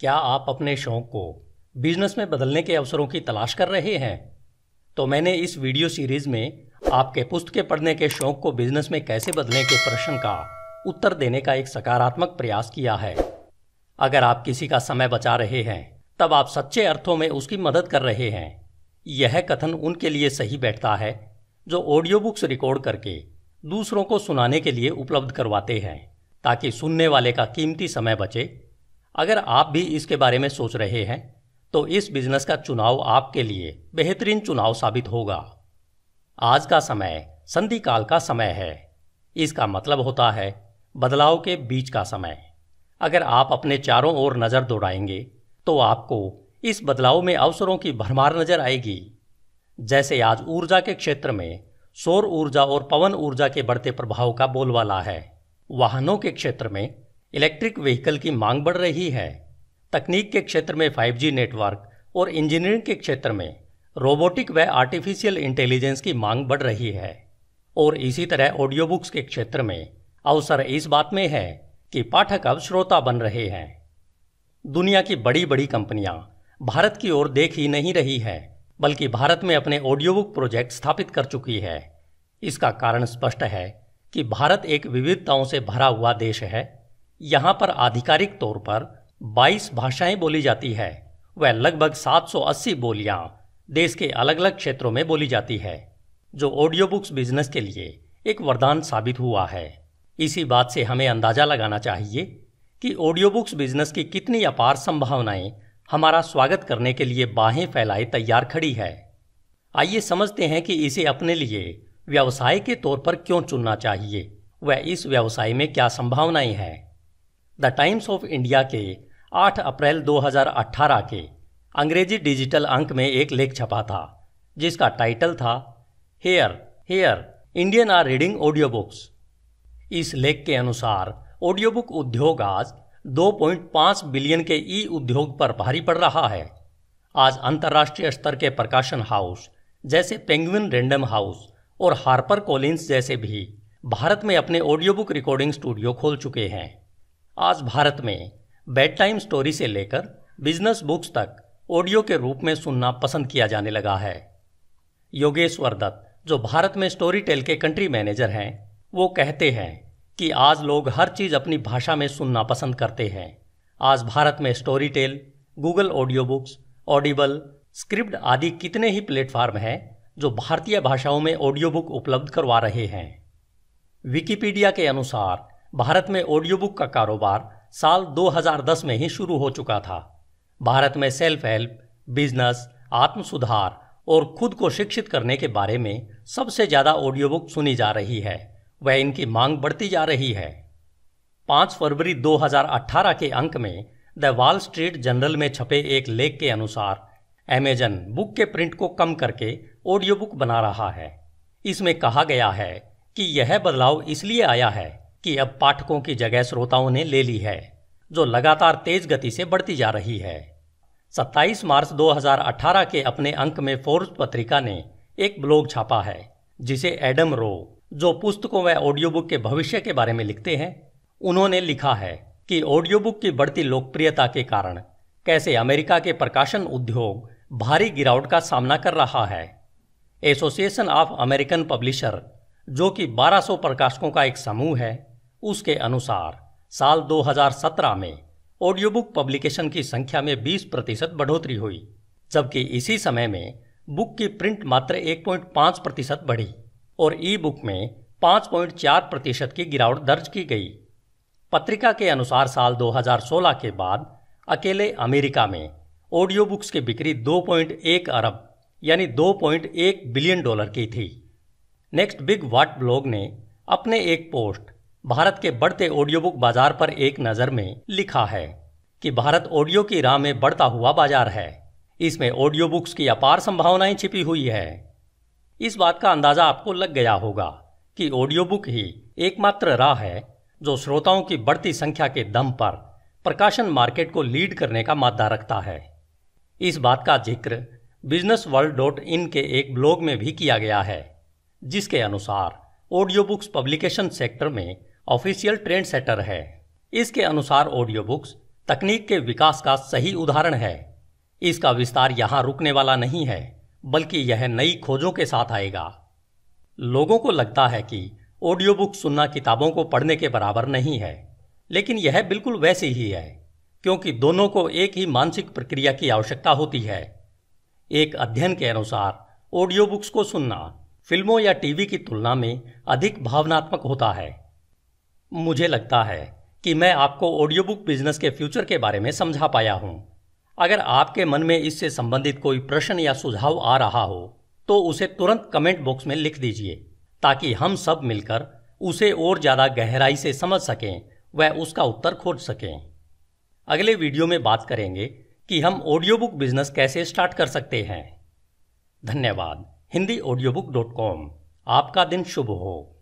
क्या आप अपने शौक को बिजनेस में बदलने के अवसरों की तलाश कर रहे हैं तो मैंने इस वीडियो सीरीज में आपके पुस्तकें पढ़ने के शौक को बिजनेस में कैसे बदलने के प्रश्न का उत्तर देने का एक सकारात्मक प्रयास किया है अगर आप किसी का समय बचा रहे हैं तब आप सच्चे अर्थों में उसकी मदद कर रहे हैं यह कथन उनके लिए सही बैठता है जो ऑडियो बुक्स रिकॉर्ड करके दूसरों को सुनाने के लिए उपलब्ध करवाते हैं ताकि सुनने वाले का कीमती समय बचे अगर आप भी इसके बारे में सोच रहे हैं तो इस बिजनेस का चुनाव आपके लिए बेहतरीन चुनाव साबित होगा आज का समय संधि काल का समय है इसका मतलब होता है बदलाव के बीच का समय अगर आप अपने चारों ओर नज़र दौड़ाएंगे तो आपको इस बदलाव में अवसरों की भरमार नजर आएगी जैसे आज ऊर्जा के क्षेत्र में सौर ऊर्जा और पवन ऊर्जा के बढ़ते प्रभाव का बोलबाला है वाहनों के क्षेत्र में इलेक्ट्रिक व्हीकल की मांग बढ़ रही है तकनीक के क्षेत्र में 5G नेटवर्क और इंजीनियरिंग के क्षेत्र में रोबोटिक व आर्टिफिशियल इंटेलिजेंस की मांग बढ़ रही है और इसी तरह ऑडियो बुक्स के क्षेत्र में अवसर इस बात में है कि पाठक अब श्रोता बन रहे हैं दुनिया की बड़ी बड़ी कंपनियां भारत की ओर देख ही नहीं रही है बल्कि भारत में अपने ऑडियो बुक प्रोजेक्ट स्थापित कर चुकी है इसका कारण स्पष्ट है कि भारत एक विविधताओं से भरा हुआ देश है यहाँ पर आधिकारिक तौर पर 22 भाषाएं बोली जाती है वह लगभग 780 बोलियां देश के अलग अलग क्षेत्रों में बोली जाती है जो ऑडियो बुक्स बिजनेस के लिए एक वरदान साबित हुआ है इसी बात से हमें अंदाज़ा लगाना चाहिए कि ऑडियो बुक्स बिजनेस की कितनी अपार संभावनाएं हमारा स्वागत करने के लिए बाहें फैलाए तैयार खड़ी है आइए समझते हैं कि इसे अपने लिए व्यवसाय के तौर पर क्यों चुनना चाहिए वह इस व्यवसाय में क्या संभावनाएं हैं द टाइम्स ऑफ इंडिया के 8 अप्रैल 2018 के अंग्रेजी डिजिटल अंक में एक लेख छपा था जिसका टाइटल था here here Indian are reading audio books इस लेख के अनुसार ऑडियो बुक उद्योग आज 2.5 बिलियन के ई उद्योग पर भारी पड़ रहा है आज अंतर्राष्ट्रीय स्तर के प्रकाशन हाउस जैसे पेंगुइन रेंडम हाउस और हार्पर कॉलिंस जैसे भी भारत में अपने ऑडियो बुक रिकॉर्डिंग स्टूडियो खोल चुके हैं आज भारत में बेड टाइम स्टोरी से लेकर बिजनेस बुक्स तक ऑडियो के रूप में सुनना पसंद किया जाने लगा है योगेश्वर दत्त जो भारत में स्टोरी टेल के कंट्री मैनेजर हैं वो कहते हैं कि आज लोग हर चीज़ अपनी भाषा में सुनना पसंद करते हैं आज भारत में Storytel Google audio books Audible Scribd आदि कितने ही प्लेटफॉर्म हैं जो भारतीय भाषाओं में ऑडियो बुक उपलब्ध करवा रहे हैं विकिपीडिया के अनुसार भारत में ऑडियो बुक का कारोबार साल 2010 में ही शुरू हो चुका था भारत में सेल्फ हेल्प बिजनेस आत्म सुधार और खुद को शिक्षित करने के बारे में सबसे ज़्यादा ऑडियो बुक सुनी जा रही है वह इनकी मांग बढ़ती जा रही है 5 फरवरी 2018 के अंक में द वॉल स्ट्रीट जर्नल में छपे एक लेख के अनुसार एमेजन बुक के प्रिंट को कम करके ऑडियो बुक बना रहा है इसमें कहा गया है कि यह बदलाव इसलिए आया है कि अब पाठकों की जगह श्रोताओं ने ले ली है जो लगातार तेज गति से बढ़ती जा रही है 27 मार्च 2018 के अपने अंक में फोर्स पत्रिका ने एक ब्लॉग छापा है जिसे एडम रो जो पुस्तकों व ऑडियो बुक के भविष्य के बारे में लिखते हैं उन्होंने लिखा है कि ऑडियो बुक की बढ़ती लोकप्रियता के कारण कैसे अमेरिका के प्रकाशन उद्योग भारी गिरावट का सामना कर रहा है एसोसिएशन ऑफ अमेरिकन पब्लिशर जो कि 1200 प्रकाशकों का एक समूह है उसके अनुसार साल 2017 में ऑडियो बुक पब्लिकेशन की संख्या में 20 प्रतिशत बढ़ोतरी हुई जबकि इसी समय में बुक की प्रिंट मात्र 1.5 प्रतिशत बढ़ी और ई बुक में 5.4 प्रतिशत की गिरावट दर्ज की गई पत्रिका के अनुसार साल 2016 के बाद अकेले अमेरिका में ऑडियो बुक्स की बिक्री 2.1 अरब यानी 2.1 बिलियन डॉलर की थी नेक्स्ट बिग वाट ब्लॉग ने अपने एक पोस्ट भारत के बढ़ते ऑडियो बुक बाजार पर एक नज़र में लिखा है कि भारत ऑडियो की राह में बढ़ता हुआ बाजार है इसमें ऑडियो बुक्स की अपार संभावनाएं छिपी हुई है इस बात का अंदाज़ा आपको लग गया होगा कि ऑडियो बुक ही एकमात्र राह है जो श्रोताओं की बढ़ती संख्या के दम पर प्रकाशन मार्केट को लीड करने का मादा रखता है इस बात का जिक्र बिजनेस वर्ल्ड डॉट इन के एक ब्लॉग में भी किया गया है जिसके अनुसार ऑडियो बुक्स पब्लिकेशन सेक्टर में ऑफिशियल ट्रेंड सेटर है इसके अनुसार ऑडियो बुक्स तकनीक के विकास का सही उदाहरण है इसका विस्तार यहां रुकने वाला नहीं है बल्कि यह नई खोजों के साथ आएगा लोगों को लगता है कि ऑडियो बुक सुनना किताबों को पढ़ने के बराबर नहीं है लेकिन यह बिल्कुल वैसी ही है क्योंकि दोनों को एक ही मानसिक प्रक्रिया की आवश्यकता होती है एक अध्ययन के अनुसार ऑडियो बुक्स को सुनना फिल्मों या टीवी की तुलना में अधिक भावनात्मक होता है मुझे लगता है कि मैं आपको ऑडियो बुक बिजनेस के फ्यूचर के बारे में समझा पाया हूं अगर आपके मन में इससे संबंधित कोई प्रश्न या सुझाव आ रहा हो तो उसे तुरंत कमेंट बॉक्स में लिख दीजिए ताकि हम सब मिलकर उसे और ज़्यादा गहराई से समझ सकें व उसका उत्तर खोज सकें अगले वीडियो में बात करेंगे कि हम ऑडियो बुक बिजनेस कैसे स्टार्ट कर सकते हैं धन्यवाद Hindi audio book dot com आपका दिन शुभ हो